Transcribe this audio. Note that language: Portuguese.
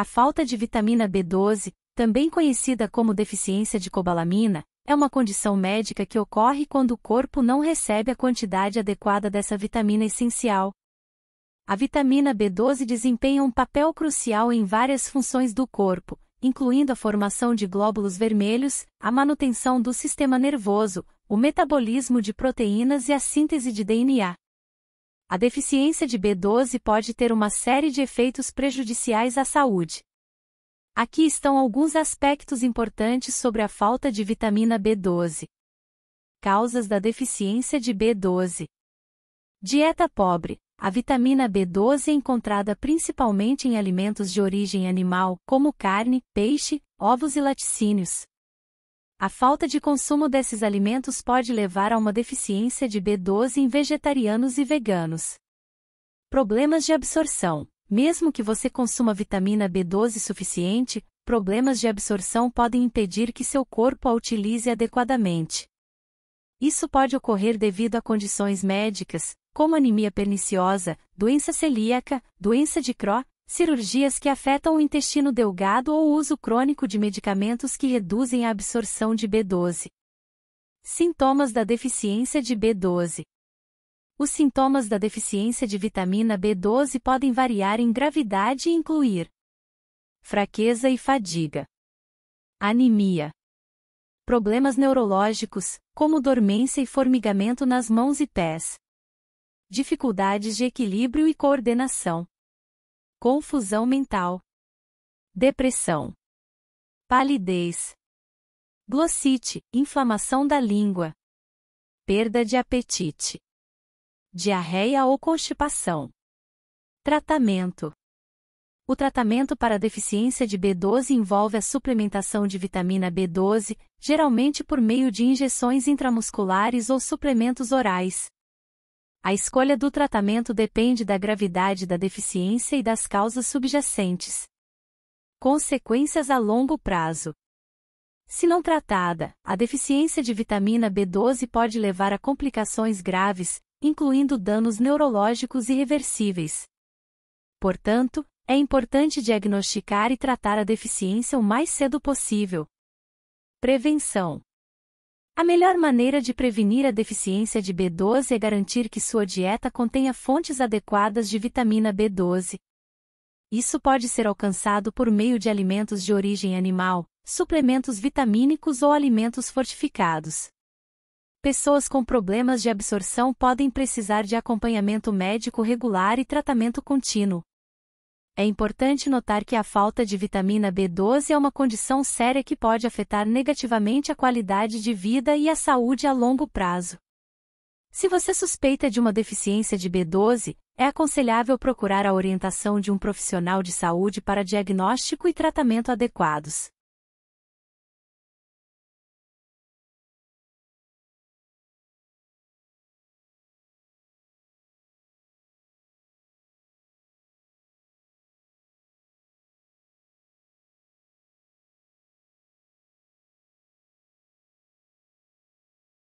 A falta de vitamina B12, também conhecida como deficiência de cobalamina, é uma condição médica que ocorre quando o corpo não recebe a quantidade adequada dessa vitamina essencial. A vitamina B12 desempenha um papel crucial em várias funções do corpo, incluindo a formação de glóbulos vermelhos, a manutenção do sistema nervoso, o metabolismo de proteínas e a síntese de DNA. A deficiência de B12 pode ter uma série de efeitos prejudiciais à saúde. Aqui estão alguns aspectos importantes sobre a falta de vitamina B12. Causas da deficiência de B12. Dieta pobre. A vitamina B12 é encontrada principalmente em alimentos de origem animal, como carne, peixe, ovos e laticínios, a falta de consumo desses alimentos pode levar a uma deficiência de B12 em vegetarianos e veganos. Problemas de absorção. Mesmo que você consuma vitamina B12 suficiente, problemas de absorção podem impedir que seu corpo a utilize adequadamente. Isso pode ocorrer devido a condições médicas, como anemia perniciosa, doença celíaca, doença de Crohn, cirurgias que afetam o intestino delgado ou uso crônico de medicamentos que reduzem a absorção de B12. Sintomas da deficiência de B12 Os sintomas da deficiência de vitamina B12 podem variar em gravidade e incluir fraqueza e fadiga, anemia, problemas neurológicos, como dormência e formigamento nas mãos e pés, dificuldades de equilíbrio e coordenação confusão mental, depressão, palidez, glossite, inflamação da língua, perda de apetite, diarreia ou constipação. Tratamento o tratamento para a deficiência de B12 envolve a suplementação de vitamina B12, geralmente por meio de injeções intramusculares ou suplementos orais, a escolha do tratamento depende da gravidade da deficiência e das causas subjacentes. Consequências a longo prazo. Se não tratada, a deficiência de vitamina B12 pode levar a complicações graves, incluindo danos neurológicos irreversíveis. Portanto, é importante diagnosticar e tratar a deficiência o mais cedo possível. Prevenção: a melhor maneira de prevenir a deficiência de B12 é garantir que sua dieta contenha fontes adequadas de vitamina B12. Isso pode ser alcançado por meio de alimentos de origem animal, suplementos vitamínicos ou alimentos fortificados. Pessoas com problemas de absorção podem precisar de acompanhamento médico regular e tratamento contínuo, é importante notar que a falta de vitamina B12 é uma condição séria que pode afetar negativamente a qualidade de vida e a saúde a longo prazo. Se você suspeita de uma deficiência de B12, é aconselhável procurar a orientação de um profissional de saúde para diagnóstico e tratamento adequados.